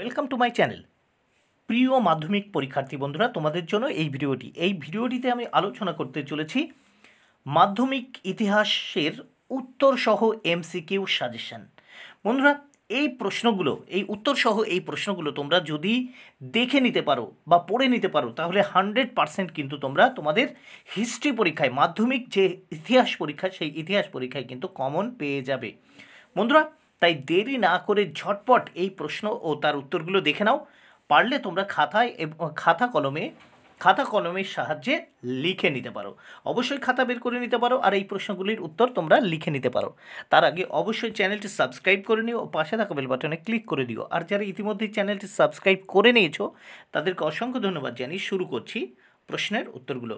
welcome to my channel প্রিয় মাধ্যমিক পরীক্ষার্থী বন্ধুরা তোমাদের জন্য এই ভিডিওটি এই ভিডিওটিতে আমি আলোচনা করতে চলেছি মাধ্যমিক ইতিহাসের উত্তর সহ এমসিকিউ সাজেশন বন্ধুরা এই প্রশ্নগুলো এই উত্তর সহ এই প্রশ্নগুলো তোমরা যদি দেখে নিতে পারো বা পড়ে নিতে পারো তাহলে হান্ড্রেড পারসেন্ট কিন্তু তোমরা তোমাদের হিস্ট্রি পরীক্ষায় মাধ্যমিক যে ইতিহাস পরীক্ষা সেই ইতিহাস পরীক্ষায় কিন্তু কমন পেয়ে যাবে বন্ধুরা তাই দেরি না করে ঝটপট এই প্রশ্ন ও তার উত্তরগুলো দেখে নাও পারলে তোমরা খাতায় খাতা কলমে খাতা কলমের সাহায্যে লিখে নিতে পারো অবশ্যই খাতা বের করে নিতে পারো আর এই প্রশ্নগুলির উত্তর তোমরা লিখে নিতে পারো তার আগে অবশ্যই চ্যানেলটি সাবস্ক্রাইব করে নিও ও পাশে থাকা বেল বাটনে ক্লিক করে দিও আর যারা ইতিমধ্যেই চ্যানেলটি সাবস্ক্রাইব করে নিয়েছো তাদেরকে অসংখ্য ধন্যবাদ জানিয়ে শুরু করছি প্রশ্নের উত্তরগুলো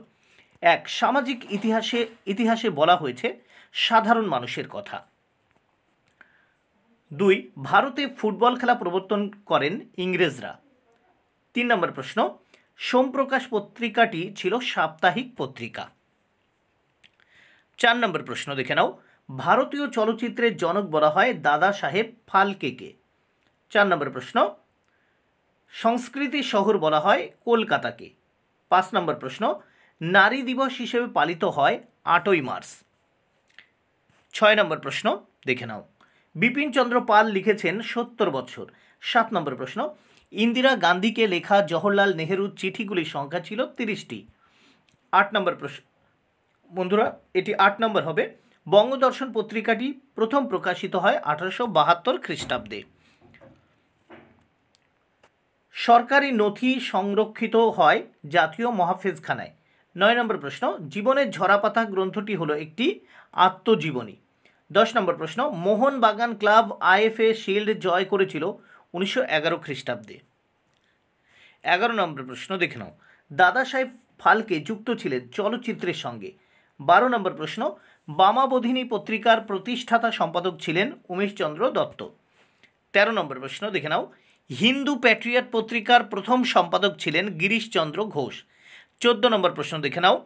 এক সামাজিক ইতিহাসে ইতিহাসে বলা হয়েছে সাধারণ মানুষের কথা দুই ভারতে ফুটবল খেলা প্রবর্তন করেন ইংরেজরা তিন নম্বর প্রশ্ন সোমপ্রকাশ পত্রিকাটি ছিল সাপ্তাহিক পত্রিকা চার নম্বর প্রশ্ন দেখে নাও ভারতীয় চলচ্চিত্রের জনক বলা হয় দাদা সাহেব ফালকেকে চার নম্বর প্রশ্ন সংস্কৃতি শহর বলা হয় কলকাতাকে পাঁচ নম্বর প্রশ্ন নারী দিবস হিসেবে পালিত হয় আটই মার্চ ছয় নম্বর প্রশ্ন দেখে নাও বিপিন চন্দ্র পাল লিখেছেন সত্তর বছর সাত নম্বর প্রশ্ন ইন্দিরা গান্ধীকে লেখা জওহরলাল নেহেরুর চিঠিগুলির সংখ্যা ছিল তিরিশটি আট নম্বর প্রশ্ন বন্ধুরা এটি আট নম্বর হবে বঙ্গদর্শন পত্রিকাটি প্রথম প্রকাশিত হয় আঠারোশো বাহাত্তর খ্রিস্টাব্দে সরকারি নথি সংরক্ষিত হয় জাতীয় মহাফেজখানায় নয় নম্বর প্রশ্ন জীবনের ঝরাপাতা গ্রন্থটি হলো একটি আত্মজীবনী দশ নম্বর প্রশ্ন মোহনবাগান ক্লাব আইএফএ শিল্ড জয় করেছিল উনিশশো এগারো খ্রিস্টাব্দে এগারো নম্বর প্রশ্ন দেখে নাও দাদা সাহেব ফালকে যুক্ত ছিলেন চলচ্চিত্রের সঙ্গে বারো নম্বর প্রশ্ন বামাবোধিনী পত্রিকার প্রতিষ্ঠাতা সম্পাদক ছিলেন উমেশচন্দ্র দত্ত তেরো নম্বর প্রশ্ন দেখে নাও হিন্দু প্যাট্রিয়ট পত্রিকার প্রথম সম্পাদক ছিলেন গিরিশচন্দ্র ঘোষ চোদ্দ নম্বর প্রশ্ন দেখে নাও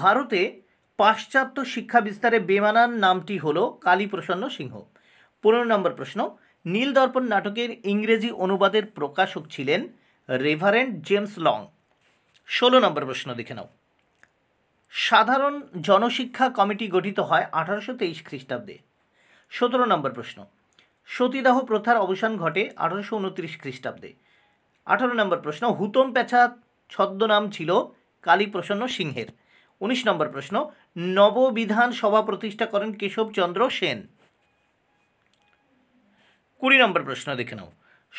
ভারতে পাশ্চাত্য শিক্ষা বিস্তারে বেমানান নামটি হল কালীপ্রসন্ন সিংহ পনেরো নম্বর প্রশ্ন নীল দর্পণ নাটকের ইংরেজি অনুবাদের প্রকাশক ছিলেন রেভারেন্ট জেমস লং ষোলো নম্বর প্রশ্ন দেখে নাও সাধারণ জনশিক্ষা কমিটি গঠিত হয় আঠারোশো তেইশ খ্রিস্টাব্দে সতেরো নম্বর প্রশ্ন সতীদাহ প্রথার অবসান ঘটে আঠারোশো উনত্রিশ খ্রিস্টাব্দে আঠারো নম্বর প্রশ্ন হুতম পেঁচা ছদ্মনাম ছিল কালীপ্রসন্ন সিংহের উনিশ নম্বর প্রশ্ন নববিধান সভা প্রতিষ্ঠা করেন কেশবচন্দ্র সেন কুড়ি নম্বর প্রশ্ন দেখে নাও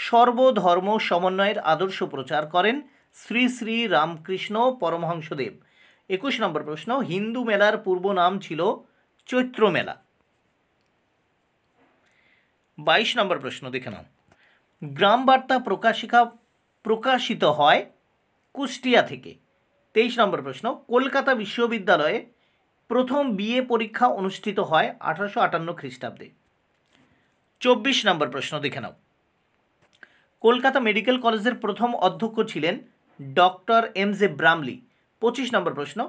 সর্বধর্ম সমন্বয়ের আদর্শ প্রচার করেন শ্রী শ্রী রামকৃষ্ণ পরমহংসদেব একুশ নম্বর প্রশ্ন হিন্দু মেলার পূর্ব নাম ছিল চৈত্র মেলা বাইশ নম্বর প্রশ্ন দেখে নাও গ্রাম বার্তা প্রকাশিকা প্রকাশিত হয় কুষ্টিয়া থেকে তেইশ নম্বর প্রশ্ন কলকাতা বিশ্ববিদ্যালয়ে প্রথম বিএ পরীক্ষা অনুষ্ঠিত হয় আঠারোশো আটান্ন খ্রিস্টাব্দে চব্বিশ নম্বর প্রশ্ন দেখে নাও কলকাতা মেডিকেল কলেজের প্রথম অধ্যক্ষ ছিলেন ডক্টর এম জে ব্রামলি পঁচিশ নম্বর প্রশ্ন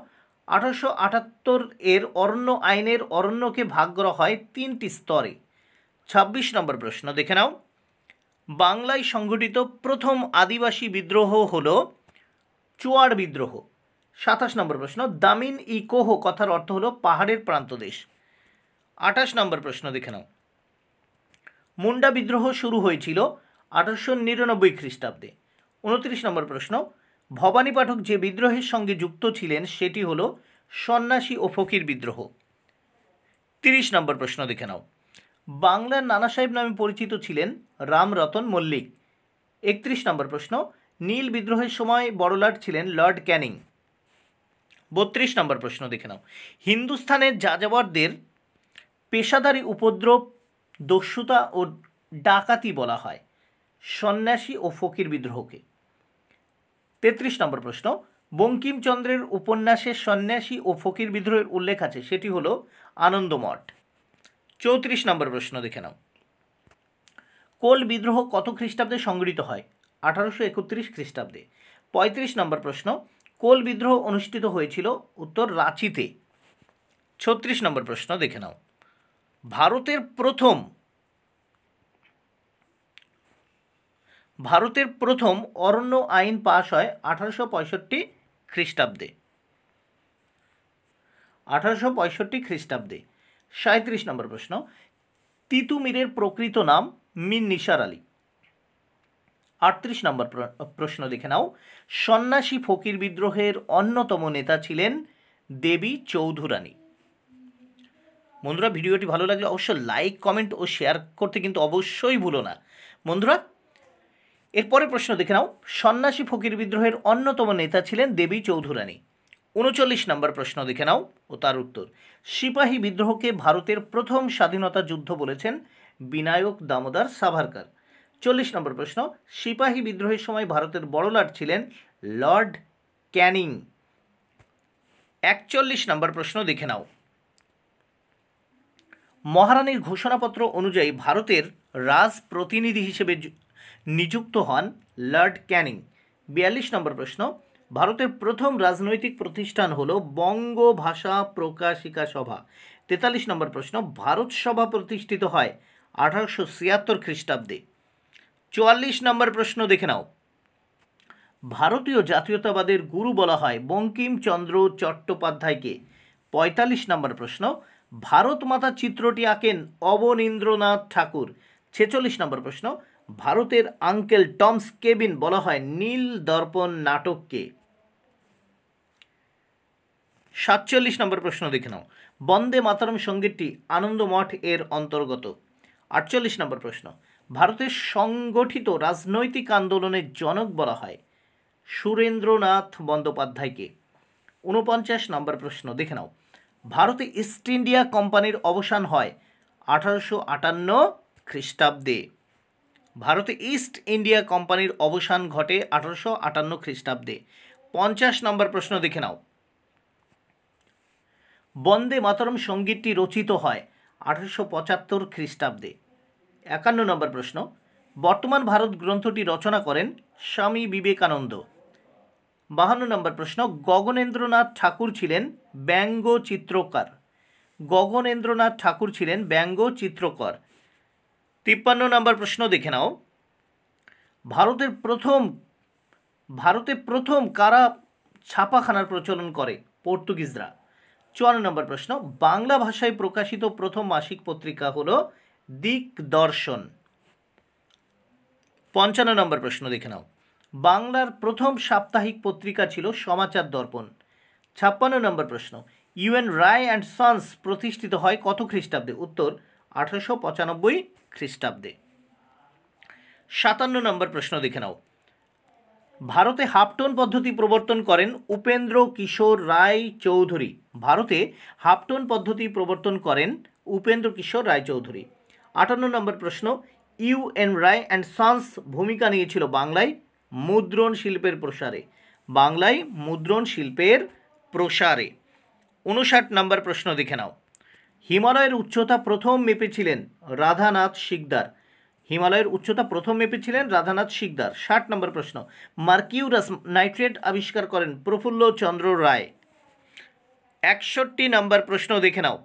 আঠারোশো আটাত্তর এর অরণ্য আইনের অরণ্যকে ভাগ করা হয় তিনটি স্তরে ছাব্বিশ নম্বর প্রশ্ন দেখে নাও বাংলায় সংঘটিত প্রথম আদিবাসী বিদ্রোহ হল চুয়ার বিদ্রোহ সাতাশ নম্বর প্রশ্ন দামিন ইকোহ কথার অর্থ হলো পাহাড়ের প্রান্ত দেশ আঠাশ নম্বর প্রশ্ন দেখে নাও মুন্ডা বিদ্রোহ শুরু হয়েছিল আঠারোশো নিরানব্বই খ্রিস্টাব্দে উনত্রিশ নম্বর প্রশ্ন ভবানী পাঠক যে বিদ্রোহের সঙ্গে যুক্ত ছিলেন সেটি হলো সন্ন্যাসী ও ফকির বিদ্রোহ তিরিশ নম্বর প্রশ্ন দেখে নাও বাংলার নানা সাহেব নামে পরিচিত ছিলেন রামরতন মল্লিক একত্রিশ নম্বর প্রশ্ন নীল বিদ্রোহের সময় বড়লাট ছিলেন লর্ড ক্যানিং বত্রিশ নম্বর প্রশ্ন দেখে নাও হিন্দুস্থানের যাযাবরদের পেশাদারী উপদ্রব দস্যুতা ও ডাকাতি বলা হয় সন্ন্যাসী ও ফকির বিদ্রোহকে তেত্রিশ নম্বর প্রশ্ন বঙ্কিমচন্দ্রের উপন্যাসে সন্ন্যাসী ও ফকির বিদ্রোহের উল্লেখ আছে সেটি হলো আনন্দমঠ চৌত্রিশ নম্বর প্রশ্ন দেখে নাও কোল বিদ্রোহ কত খ্রিস্টাব্দে সংগৃহীত হয় আঠারোশো একত্রিশ খ্রিস্টাব্দে পঁয়ত্রিশ নম্বর প্রশ্ন কোল বিদ্রোহ অনুষ্ঠিত হয়েছিল উত্তর রাঁচিতে ছত্রিশ নম্বর প্রশ্ন দেখে নাও ভারতের প্রথম ভারতের প্রথম অরণ্য আইন পাশ হয় আঠারোশো পঁয়ষট্টি খ্রিস্টাব্দে আঠারোশো পঁয়ষট্টি খ্রিস্টাব্দে সাঁত্রিশ নম্বর প্রশ্ন তিতুমীরের প্রকৃত নাম মিন নিসার আলী আটত্রিশ নম্বর প্রশ্ন দেখে নাও সন্ন্যাসী ফকির বিদ্রোহের অন্যতম নেতা ছিলেন দেবী চৌধুরানী বন্ধুরা ভিডিওটি ভালো লাগলে অবশ্যই লাইক কমেন্ট ও শেয়ার করতে কিন্তু অবশ্যই ভুলো না বন্ধুরা এরপরে প্রশ্ন দেখে নাও সন্ন্যাসী ফকির বিদ্রোহের অন্যতম নেতা ছিলেন দেবী চৌধুরানী উনচল্লিশ নম্বর প্রশ্ন দেখে নাও ও তার উত্তর সিপাহী বিদ্রোহকে ভারতের প্রথম স্বাধীনতা যুদ্ধ বলেছেন বিনায়ক দামোদার সাভারকার চল্লিশ নম্বর প্রশ্ন সিপাহী বিদ্রোহের সময় ভারতের বড়লাট ছিলেন লর্ড ক্যানিং একচল্লিশ নম্বর প্রশ্ন দেখে নাও মহারানীর ঘোষণাপত্র অনুযায়ী ভারতের রাজ প্রতিনিধি হিসেবে নিযুক্ত হন লর্ড ক্যানিং বিয়াল্লিশ নম্বর প্রশ্ন ভারতের প্রথম রাজনৈতিক প্রতিষ্ঠান হল বঙ্গ ভাষা প্রকাশিকা সভা তেতাল্লিশ নম্বর প্রশ্ন ভারত সভা প্রতিষ্ঠিত হয় আঠারোশো ছিয়াত্তর খ্রিস্টাব্দে চুয়াল্লিশ নম্বর প্রশ্ন দেখে নাও ভারতীয় জাতীয়তাবাদের গুরু বলা হয় বঙ্কিমচন্দ্র চট্টোপাধ্যায়কে পঁয়তাল্লিশ নম্বর প্রশ্ন ভারত মাতা চিত্রটি আঁকেন অবনীন্দ্রনাথ ঠাকুর ছেচল্লিশ নম্বর প্রশ্ন ভারতের আঙ্কেল টমস কেবিন বলা হয় নীল দর্পণ নাটককে সাতচল্লিশ নম্বর প্রশ্ন দেখে নাও বন্দে মাতারম সঙ্গীতটি আনন্দমঠ এর অন্তর্গত আটচল্লিশ নম্বর প্রশ্ন ভারতের সংগঠিত রাজনৈতিক আন্দোলনের জনক বলা হয় সুরেন্দ্রনাথ বন্দ্যোপাধ্যায়কে উনপঞ্চাশ নম্বর প্রশ্ন দেখে নাও ভারতে ইস্ট ইন্ডিয়া কোম্পানির অবসান হয় আঠারোশো আটান্ন খ্রিস্টাব্দে ভারতে ইস্ট ইন্ডিয়া কোম্পানির অবসান ঘটে আঠারোশো আটান্ন খ্রিস্টাব্দে পঞ্চাশ নম্বর প্রশ্ন দেখে নাও বন্দে মাতরম সঙ্গীতটি রচিত হয় আঠারোশো পঁচাত্তর খ্রিস্টাব্দে একান্ন নম্বর প্রশ্ন বর্তমান ভারত গ্রন্থটি রচনা করেন স্বামী বিবেকানন্দ বাহান্ন নম্বর প্রশ্ন গগনেন্দ্রনাথ ঠাকুর ছিলেন ব্যঙ্গ চিত্রকার গগনেন্দ্রনাথ ঠাকুর ছিলেন ব্যঙ্গ চিত্রকর তিপ্পান্ন নম্বর প্রশ্ন দেখে নাও ভারতের প্রথম ভারতে প্রথম কারা ছাপাখানার প্রচলন করে পর্তুগিজরা চুয়ান্ন নম্বর প্রশ্ন বাংলা ভাষায় প্রকাশিত প্রথম মাসিক পত্রিকা হলো দিক দর্শন পঞ্চান্ন নম্বর প্রশ্ন দেখে নাও বাংলার প্রথম সাপ্তাহিক পত্রিকা ছিল সমাচার দর্পণ ছাপ্পান্ন নম্বর প্রশ্ন ইউএন রায় অ্যান্ড সন্স প্রতিষ্ঠিত হয় কত খ্রিস্টাব্দে উত্তর আঠারোশো পঁচানব্বই খ্রিস্টাব্দে সাতান্ন নম্বর প্রশ্ন দেখে নাও ভারতে হাফটন পদ্ধতি প্রবর্তন করেন উপেন্দ্র কিশোর রায় চৌধুরী ভারতে হাফটন পদ্ধতি প্রবর্তন করেন উপেন্দ্র কিশোর রায়চৌধুরী আটান্ন নম্বর প্রশ্ন U N Roy and sons ভূমিকা নিয়েছিল বাংলায় মুদ্রণ শিল্পের প্রসারে বাংলায় মুদ্রণ শিল্পের প্রসারে উনষাট নম্বর প্রশ্ন দেখে নাও হিমালয়ের উচ্চতা প্রথম মেপেছিলেন রাধানাথ শিকদার হিমালয়ের উচ্চতা প্রথম মেপেছিলেন রাধানাথ শিকদার ষাট নম্বর প্রশ্ন মার্কিউরাস নাইট্রেট আবিষ্কার করেন প্রফুল্ল চন্দ্র রায় একষট্টি নম্বর প্রশ্ন দেখে নাও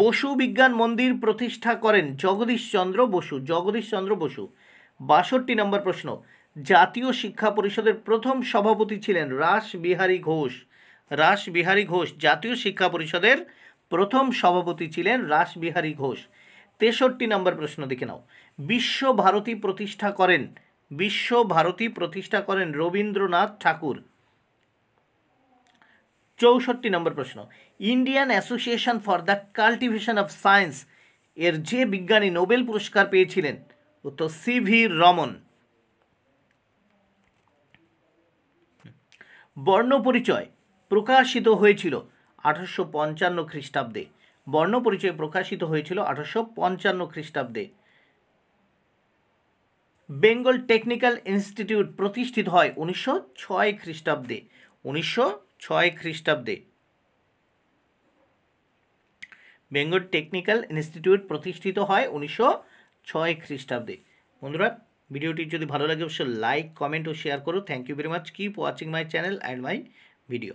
বসু বিজ্ঞান মন্দির প্রতিষ্ঠা করেন জগদীশচন্দ্র বসু জগদীশচন্দ্র বসু বাষট্টি নম্বর প্রশ্ন জাতীয় শিক্ষা পরিষদের প্রথম সভাপতি ছিলেন রাসবিহারী ঘোষ রাসবিহারী ঘোষ জাতীয় শিক্ষা পরিষদের প্রথম সভাপতি ছিলেন রাসবিহারী ঘোষ তেষট্টি নম্বর প্রশ্ন দেখে নাও বিশ্বভারতী প্রতিষ্ঠা করেন বিশ্বভারতী প্রতিষ্ঠা করেন রবীন্দ্রনাথ ঠাকুর চৌষট্টি নম্বর প্রশ্ন Indian association for the cultivation of science এর যে বিজ্ঞানী নোবেল পুরস্কার পেয়েছিলেন ও তো সি ভি রমন বর্ণপরিচয় প্রকাশিত হয়েছিল আঠারোশো পঞ্চান্ন খ্রিস্টাব্দে বর্ণপরিচয় প্রকাশিত হয়েছিল আঠারোশো পঞ্চান্ন খ্রিস্টাব্দে বেঙ্গল টেকনিক্যাল ইনস্টিটিউট প্রতিষ্ঠিত হয় উনিশশো ছয় খ্রিস্টাব্দে উনিশশো ছয় খ্রিস্টাব্দে বেঙ্গল টেকনিক্যাল ইনস্টিটিউট প্রতিষ্ঠিত হয় উনিশশো ছয় খ্রিস্টাব্দে বন্ধুরা ভিডিওটি যদি ভালো লাগে অবশ্যই লাইক কমেন্ট ও শেয়ার করো thank you very much keep watching my channel and my video